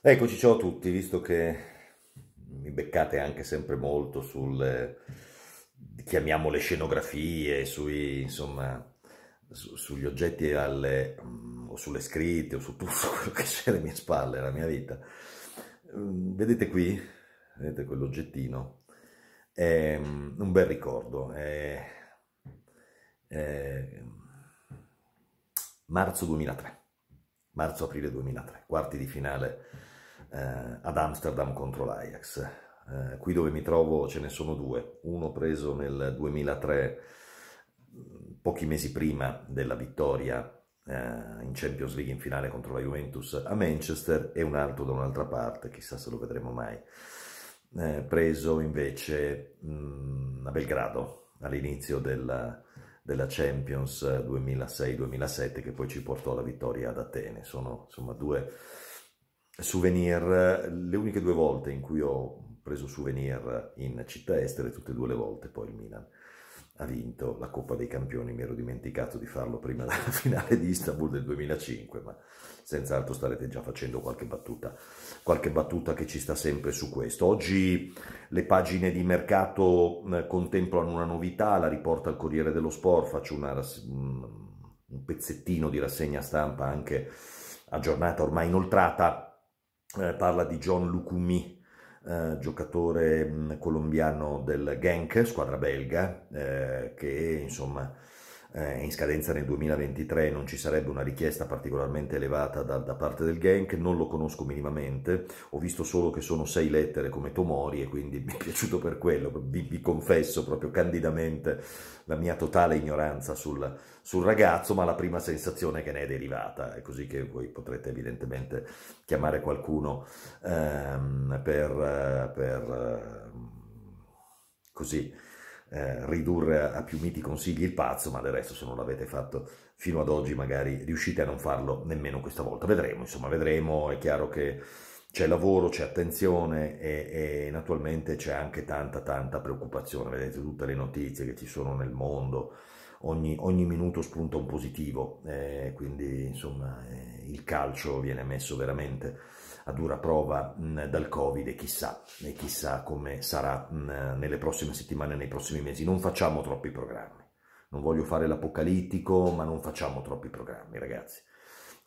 Eccoci, ciao a tutti, visto che mi beccate anche sempre molto sulle, eh, chiamiamole scenografie, sui, insomma, su, sugli oggetti alle, mm, o sulle scritte o su tutto quello che c'è alle mie spalle, la mia vita. Mm, vedete qui, vedete quell'oggettino, è mm, un bel ricordo, è, è marzo 2003, marzo-aprile 2003, quarti di finale eh, ad Amsterdam contro l'Ajax. Eh, qui dove mi trovo ce ne sono due, uno preso nel 2003, mm, pochi mesi prima della vittoria eh, in Champions League in finale contro la Juventus a Manchester e un altro da un'altra parte, chissà se lo vedremo mai, eh, preso invece mh, mm, a Belgrado all'inizio della, della Champions 2006-2007 che poi ci portò alla vittoria ad Atene. Sono insomma due souvenir, le uniche due volte in cui ho preso souvenir in città estere, tutte e due le volte poi il Milan ha vinto la Coppa dei Campioni, mi ero dimenticato di farlo prima della finale di Istanbul del 2005, ma senz'altro starete già facendo qualche battuta, qualche battuta che ci sta sempre su questo. Oggi le pagine di mercato contemplano una novità, la riporta il Corriere dello Sport, faccio una, un pezzettino di rassegna stampa anche aggiornata, ormai inoltrata, eh, parla di John Lucumi, eh, giocatore mh, mm, colombiano del Genk, squadra belga, eh, che insomma eh, in scadenza nel 2023 non ci sarebbe una richiesta particolarmente elevata da, da parte del gang, non lo conosco minimamente, ho visto solo che sono sei lettere come Tomori e quindi mi è piaciuto per quello, vi, vi confesso proprio candidamente la mia totale ignoranza sul, sul, ragazzo, ma la prima sensazione che ne è derivata, è così che voi potrete evidentemente chiamare qualcuno ehm, per... Eh, per ehm, così eh, ridurre a, a più miti consigli il pazzo, ma del resto se non l'avete fatto fino ad oggi magari riuscite a non farlo nemmeno questa volta. Vedremo, insomma, vedremo, è chiaro che c'è lavoro, c'è attenzione e, e naturalmente c'è anche tanta tanta preoccupazione, vedete tutte le notizie che ci sono nel mondo, ogni, ogni minuto spunta un positivo, eh, quindi insomma eh, il calcio viene messo veramente a dura prova mh, mm, dal Covid e chissà, e chissà come sarà mh, mm, nelle prossime settimane, nei prossimi mesi. Non facciamo troppi programmi. Non voglio fare l'apocalittico, ma non facciamo troppi programmi, ragazzi.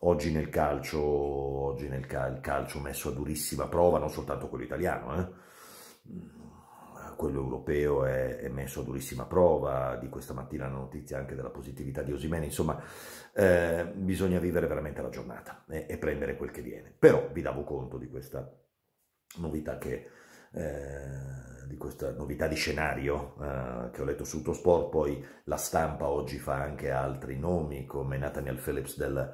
Oggi nel calcio, oggi nel cal- calcio messo a durissima prova, non soltanto quello italiano, eh? quello europeo è, è, messo a durissima prova, di questa mattina la notizia anche della positività di Osimene, insomma eh, bisogna vivere veramente la giornata e, e, prendere quel che viene. Però vi davo conto di questa novità, che, eh, di, questa novità di scenario eh, che ho letto su Tuttosport, poi la stampa oggi fa anche altri nomi come Nathaniel Phillips del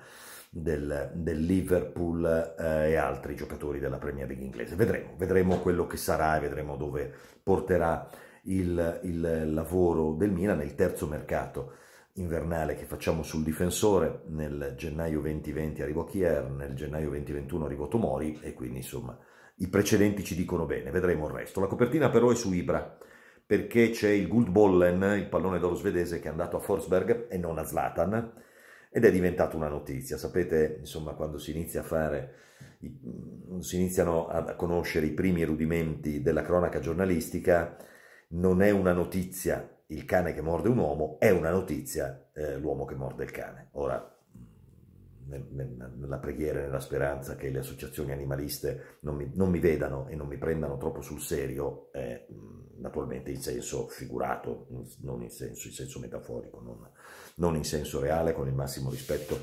del, del Liverpool eh, e altri giocatori della Premier League inglese. Vedremo, vedremo quello che sarà e vedremo dove porterà il, il lavoro del Milan nel terzo mercato invernale che facciamo sul difensore. Nel gennaio 2020 arrivò Kier, nel gennaio 2021 arrivò Tomori e quindi insomma i precedenti ci dicono bene, vedremo il resto. La copertina però è su Ibra perché c'è il Guldbollen, il pallone d'oro svedese che è andato a Forsberg e non a Zlatan ed è diventata una notizia. Sapete, insomma, quando si inizia a fare, mm, si iniziano a conoscere i primi rudimenti della cronaca giornalistica, non è una notizia il cane che morde un uomo, è una notizia eh, l'uomo che morde il cane. Ora, mm, nella preghiera e nella speranza che le associazioni animaliste non mi, non mi, vedano e non mi prendano troppo sul serio, eh, mm, naturalmente in senso figurato, non in senso, in senso metaforico, non, non, in senso reale, con il massimo rispetto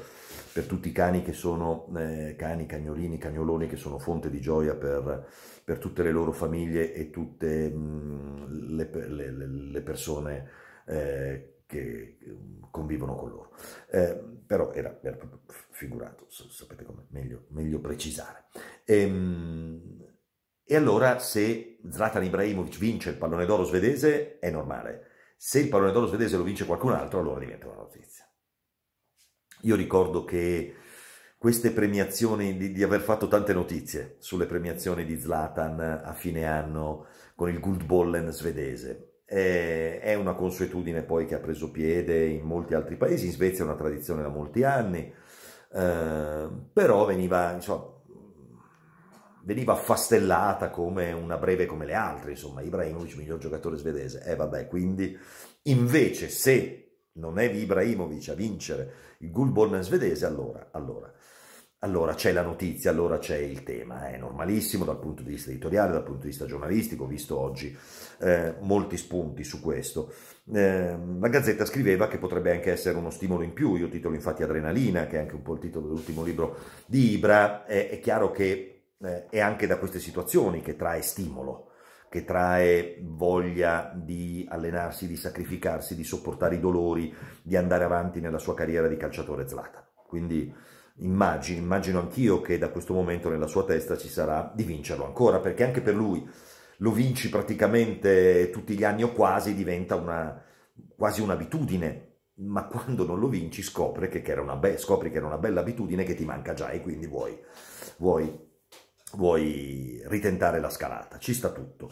per tutti i cani che sono eh, cani, cagnolini, cagnoloni che sono fonte di gioia per, per tutte le loro famiglie e tutte mh, mm, le, le, le, persone eh, che mm, convivono con loro. Eh, però era, era, figurato, sapete come, meglio, meglio precisare. E, ehm, e allora se Zlatan Ibrahimovic vince il pallone d'oro svedese è normale. Se il pallone d'oro svedese lo vince qualcun altro allora diventa una notizia. Io ricordo che queste premiazioni, di, di, aver fatto tante notizie sulle premiazioni di Zlatan a fine anno con il Guldbollen svedese. E, è una consuetudine poi che ha preso piede in molti altri paesi, in Svezia è una tradizione da molti anni, eh, però veniva, insomma, veniva affastellata come una breve come le altre, insomma, Ibrahimovic miglior giocatore svedese. E eh, vabbè, quindi invece se non è Ibrahimovic a vincere il Gulborn svedese, allora, allora, allora c'è la notizia, allora c'è il tema. Eh, è normalissimo dal punto di vista editoriale, dal punto di vista giornalistico, ho visto oggi eh, molti spunti su questo. Eh, la Gazzetta scriveva che potrebbe anche essere uno stimolo in più, io titolo infatti Adrenalina, che è anche un po' il titolo dell'ultimo libro di Ibra, è, eh, è chiaro che eh, è anche da queste situazioni che trae stimolo, che trae voglia di allenarsi, di sacrificarsi, di sopportare i dolori, di andare avanti nella sua carriera di calciatore Zlata. Quindi immagino, immagino anch'io che da questo momento nella sua testa ci sarà di vincerlo ancora, perché anche per lui lo vinci praticamente tutti gli anni o quasi, diventa una, quasi un'abitudine, ma quando non lo vinci scopri che, che, era una be- scopri che era una bella abitudine che ti manca già e quindi vuoi, vuoi vuoi ritentare la scalata, ci sta tutto.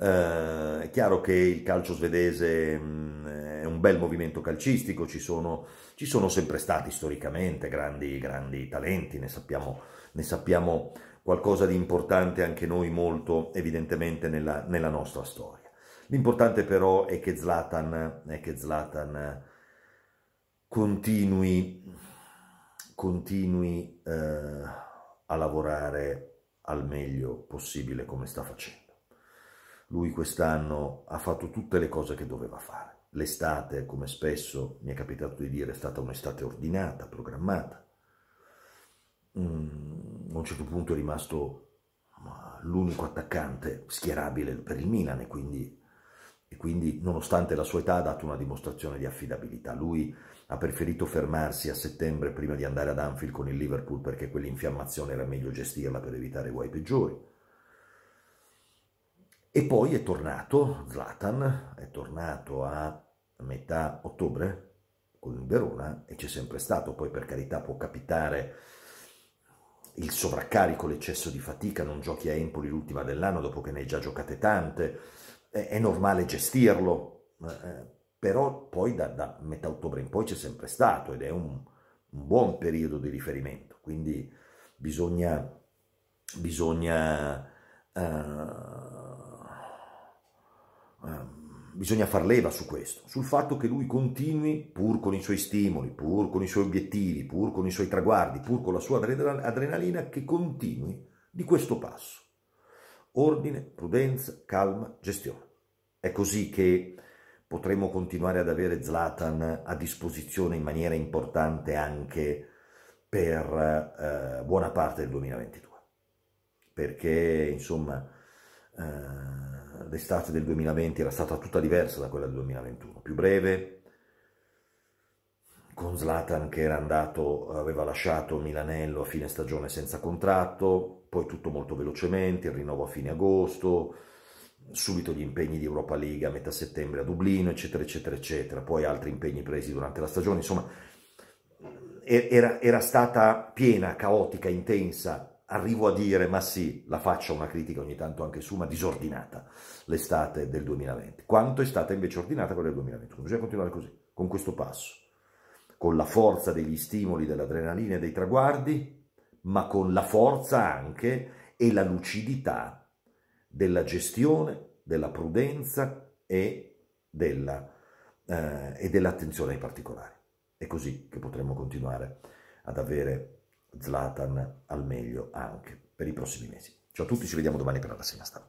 Eh, è chiaro che il calcio svedese mh, mm, è un bel movimento calcistico, ci sono, ci sono sempre stati storicamente grandi, grandi talenti, ne sappiamo, ne sappiamo, qualcosa di importante anche noi molto evidentemente nella, nella nostra storia. L'importante però è che Zlatan, è che Zlatan continui, continui eh, a lavorare al meglio possibile come sta facendo. Lui quest'anno ha fatto tutte le cose che doveva fare. L'estate, come spesso mi è capitato di dire, è stata un'estate ordinata, programmata. Mm, a un certo punto è rimasto l'unico attaccante schierabile per il Milan e quindi e quindi nonostante la sua età ha dato una dimostrazione di affidabilità. Lui ha preferito fermarsi a settembre prima di andare ad Anfield con il Liverpool perché quell'infiammazione era meglio gestirla per evitare guai peggiori. E poi è tornato Zlatan, è tornato a metà ottobre con il Verona e c'è sempre stato, poi per carità può capitare il sovraccarico, l'eccesso di fatica, non giochi a Empoli l'ultima dell'anno dopo che ne hai già giocate tante, è, normale gestirlo, eh, però poi da, da, metà ottobre in poi c'è sempre stato ed è un, un buon periodo di riferimento, quindi bisogna, bisogna, uh, uh, bisogna far leva su questo, sul fatto che lui continui pur con i suoi stimoli, pur con i suoi obiettivi, pur con i suoi traguardi, pur con la sua adrenalina, che continui di questo passo. Ordine, prudenza, calma, gestione. È così che potremo continuare ad avere Zlatan a disposizione in maniera importante anche per eh, buona parte del 2022. Perché, insomma, eh, l'estate del 2020 era stata tutta diversa da quella del 2021, più breve, con Zlatan che era andato, aveva lasciato Milanello a fine stagione senza contratto, poi tutto molto velocemente, il rinnovo a fine agosto, subito gli impegni di Europa League a metà settembre a Dublino, eccetera, eccetera, eccetera, poi altri impegni presi durante la stagione, insomma era, era stata piena, caotica, intensa, arrivo a dire, ma sì, la faccio una critica ogni tanto anche su, ma disordinata l'estate del 2020. Quanto è stata invece ordinata quella del 2021? Bisogna continuare così, con questo passo con la forza degli stimoli, dell'adrenalina e dei traguardi, ma con la forza anche e la lucidità della gestione, della prudenza e, della, eh, e dell'attenzione ai particolari. È così che potremo continuare ad avere Zlatan al meglio anche per i prossimi mesi. Ciao a tutti, ci vediamo domani per la rassegna stampa.